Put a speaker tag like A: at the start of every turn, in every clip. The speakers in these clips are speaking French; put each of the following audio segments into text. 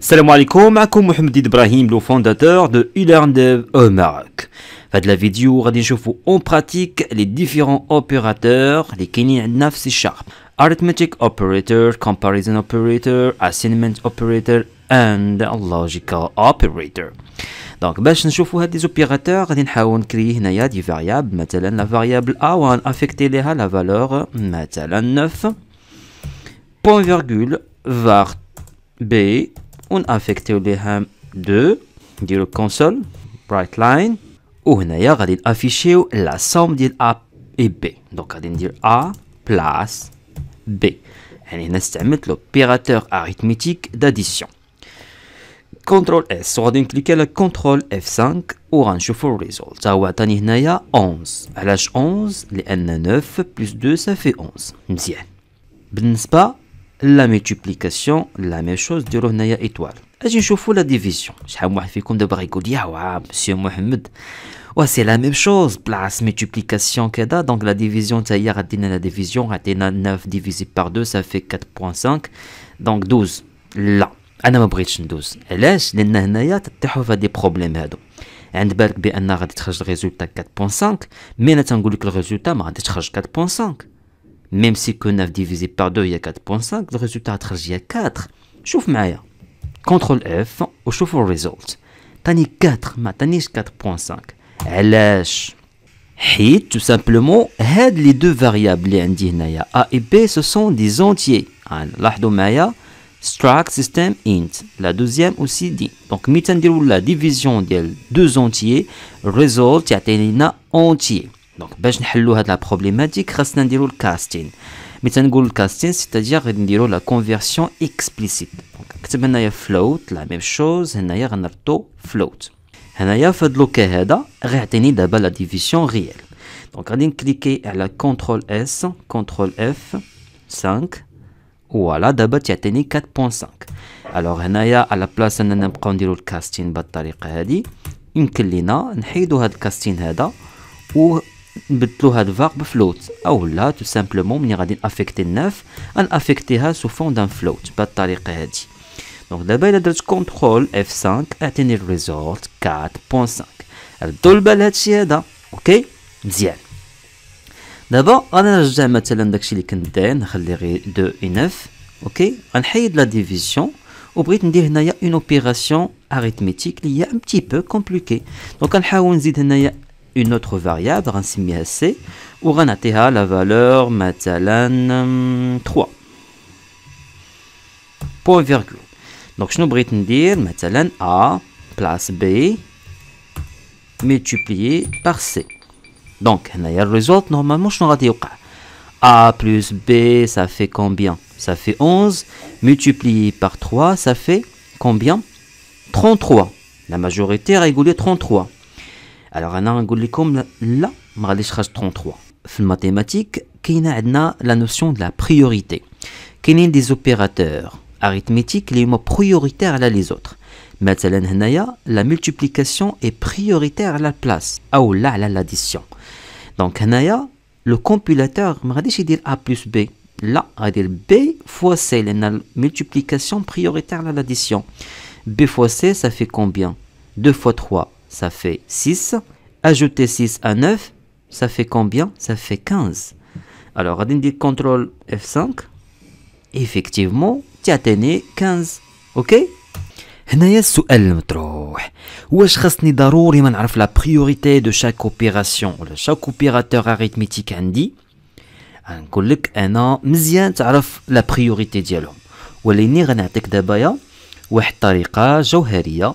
A: Salam alaikum, je Mohamed Ibrahim, le fondateur de eLearnDev au Maroc Dans la vidéo, nous allons voir en pratique les différents opérateurs qui sont les 9 sharp. Arithmetic Operator, Comparison Operator, Assignment Operator et Logical Operator Pour voir les opérateurs, nous allons essayer de créer des variables la variable A, nous affecter la valeur Par 9 Point virgule VAR B on affecte le 2 de la console bright line ou on a affiché afficher la somme de a et b donc on a dit a plus b on a l'opérateur arithmétique d'addition Ctrl S, on va cliquer le Ctrl F5 ou on va result. Ça 11. À 11, les N9 plus 2, ça fait 11. Bien, pas? la multiplication, la même chose, de l'on étoile. Et je la division. Ah monsieur Mohamed. c'est la même chose, place, multiplication, keda. donc la division, cest la division. la division, 9 divisé par 2, ça fait 4.5, donc 12, là, on a un bridge 12. Et là, les nanayas, tu as des problèmes, là. On a un résultat 4.5, mais on a un résultat, on 4.5 même si que 9 divisé par 2 il y a 4.5, le résultat est 4. Chauffe Maya. Ctrl F, au chauffe le result. Tani 4, ma 4.5. Alash. Hit, tout simplement, head les deux variables, les A et B, ce sont des entiers. Maya, struct system int. La deuxième aussi dit. Donc, mitan la division des deux entiers, result, y entier. دونك باش نحلوا هاد لا بروبليماتيك خاصنا نديرو الكاستين مي تنقول الكاستين سيتادير غادي نديرو لا كونفيرسيون اكسبليسيت دونك كتب هنايا فلوت لا ميم شوز هنايا غنربطو فلوت هنايا في هاد لوكي هذا غيعطيني دابا لا ديفيسيون ريال دونك غادي نكليكي على كونترول اس كونترول اف 5 فوالا دابا تيعطيني 4.5 الوغ هنايا على بلاصه اننا نبقاو نديرو الكاستين بهاد الطريقه هادي يمكن لينا نحيدو هاد الكاستين هذا و nous tout va le float tout simplement on 9 et affecter the fond d'un float battalion rédit donc ctrl f5 atteint le résultat 4.5 et tout le ballet est dans ok d'abord on le de 2 et 9 ok la division ou bien a une opération arithmétique qui un petit peu compliquée donc une autre variable, renseigner C, ou a la valeur, Matalan 3. Euh, Point virgule. Donc, je nous brite dire, Matalan A place B multiplié par C. Donc, le résultat, normalement, je n'aurai pas A plus B, ça fait combien Ça fait 11. Multiplié par 3, ça fait combien 33. La majorité a régulée 33. Alors, on a un goulikoum là, Mardishraj 33. En mathématiques, il a la notion de la priorité. Il y a des opérateurs arithmétiques qui sont prioritaires là les autres. Mais la multiplication est prioritaire à la place, ou là à l'addition. Donc, le compilateur, il dit A plus B. Là, il dire B fois C, a la multiplication prioritaire à l'addition. B fois C, ça fait combien 2 fois 3, ça fait 6. Ajouter 6 à 9, ça fait combien Ça fait 15. Alors, on dit CTRL F5. Effectivement, tu as atteint 15 OK هنايا السؤال المطروح واش خاصني ضروري ما نعرف لا بريوريتي دو شاك اوبيراسيون ولا شاك اوبيراتور اريتميتيك عندي نقول لك انا مزيان تعرف لا بريوريتي ديالهم ولكني غنعطيك دابايا واحد الطريقه جوهريه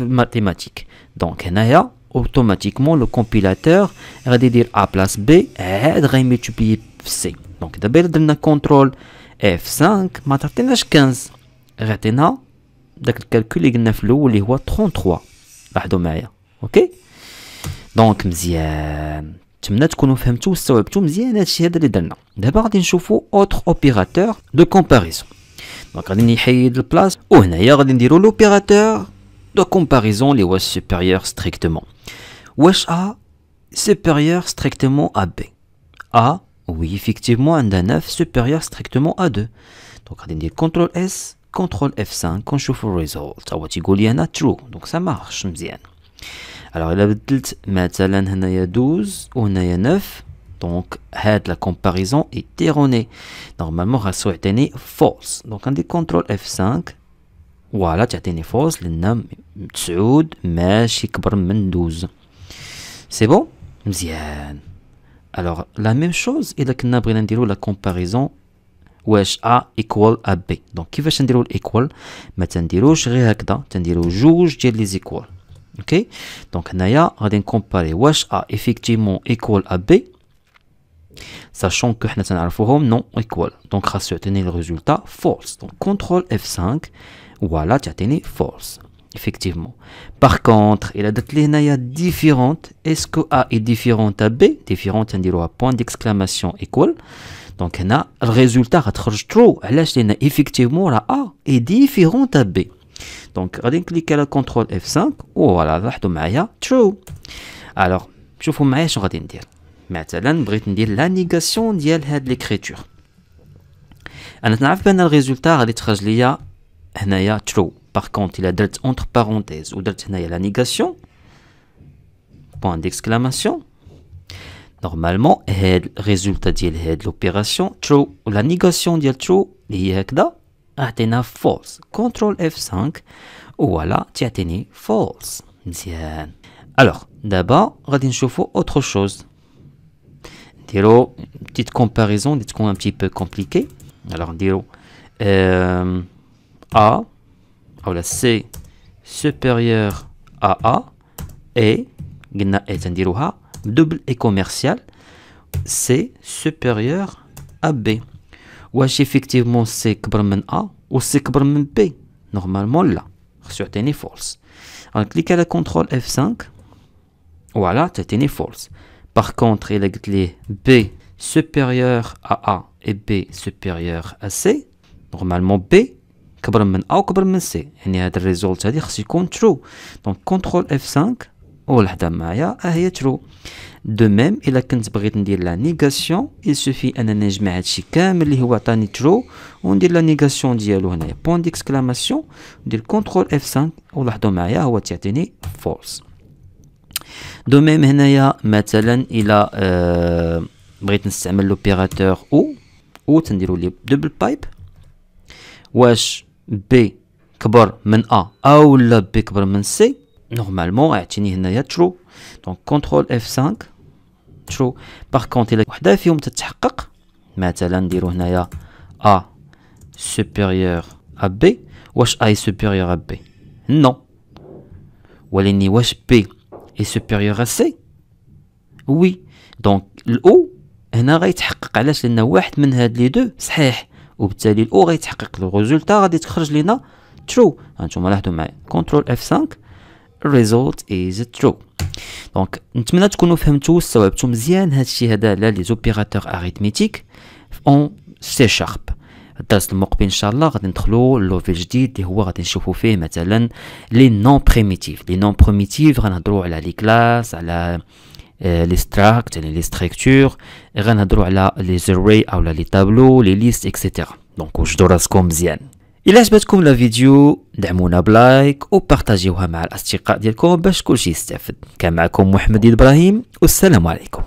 A: mathématiques. Donc, automatiquement, le compilateur va dire A plus B, et multiplier C. Donc, d'abord, on a contrôle F5, ma 15. calculer le calcul est 33. Ok? Donc, nous نتمنى تكونوا فهمتوا واستوعبتوا مزيان هادشي هذا اللي درنا دابا غادي نشوفوا اوتر اوبيراتور دو كومباريزون دونك غادي نحيد وهنايا غادي نديروا l'opérateur de comparaison les Wesh supérieurs strictement. Wesh A supérieur strictement à B. A, oui, effectivement, un d'un 9 supérieur strictement à 2. Donc, on dit CTRL S, CTRL F5, on chauffe le result. Ça va a true. Donc, ça marche, bien. Alors, il a 12 9. Donc, la comparaison est erronée. Normalement, une false. Donc, on dit CTRL F5, voilà, tu as tenu FALSE les nains, tu as mais je suis en train 12. C'est bon Bien. Alors, la même chose, il y a que la comparaison Wesh A égal à B. Donc, qui va changer l'équal Mais nous avons Je réacte, nous avons dit Le juge, je dis les équals. Ok Donc, nous avons comparé Wesh A effectivement égal à B. Sachant que nous avons un forum non équal. Donc, nous avons obtenir le résultat false. Donc, CTRL F5 voilà, tu as tenu false. Effectivement. Par contre, il a dit a différente. Est-ce que A est différente à B Différente, on point d'exclamation école Donc, on a le résultat, true. effectivement, la A est différente à B. Donc, on clique à la CTRL F5. Voilà, on true. Alors, je vous معايا شنو غادي ندير مثلا بغيت ندير la la négation de l'écriture. On a le résultat résultat تخرج ليا true. Par contre, il a entre parenthèses ou la négation. Point d'exclamation. Normalement, le résultat de l'opération true ou la négation de true, il y a false. Ctrl F5. Voilà, tu as false. Alors, d'abord, on va autre chose. Une petite comparaison, un petit peu compliqué. Alors, on a, ou C supérieur à A, et, double et commercial, C supérieur à B. Ou effectivement C plus A ou C plus B Normalement là, sur une false. On clique à la contrôle F5, voilà, une false. Par contre, il a B supérieur à A et B supérieur à C. Normalement B, كبر من او كبر من سي يعني هذا الريزولت هذه خص يكون ترو دونك كنترول اف 5 والحدا معايا ها آه، هي ترو دو ميم الا كنت بغيت ندير لا نيغاسيون يسوفي انني نجمع هادشي كامل اللي هو عطاني ترو وندير لا نيغاسيون ديالو هنايا بوان ديكسكلاماسيون ندير كنترول اف 5 ولاحظوا معايا هو تعطيني فولس دو ميم هنايا مثلا الى آه بغيت نستعمل لوبيراتور او او تنديرو لي دوبل بايب واش بي كبر من ا او لا بي كبر من سي نورمالمون اعطيني هنايا ترو دونك كونترول اف 5 ترو باغ كونت الا وحده فيهم تتحقق مثلا نديرو هنايا ا سوبيريور ا بي واش اي سوبيريور ا بي نو وليني واش بي اي سوبيريور ا سي وي دونك الاو هنا غيتحقق علاش لان واحد من هاد لي دو صحيح وبالتالي الاو غيتحقق لو ريزولتا غادي تخرج لينا ترو هانتوما لاحظوا معايا كنترول اف 5 الريزولت از ترو دونك نتمنى تكونوا فهمتوا واستوعبتوا مزيان هادشي الشيء هذا على لي زوبيراتور اريتميتيك اون سي شارب الدرس المقبل ان شاء الله غادي ندخلوا لوفيل جديد اللي هو غادي نشوفوا فيه مثلا لي نون بريميتيف لي نون بريميتيف غنهضروا على لي كلاس على لي ستراكت يعني لي ستركتور غنهضروا على لي زري اولا لي تابلو لي ليست اكسيتيرا دونك وجدوا راسكم مزيان الى عجبتكم لا فيديو دعمونا بلايك وبارطاجيوها مع الاصدقاء ديالكم باش كلشي يستافد كان معكم محمد ابراهيم والسلام عليكم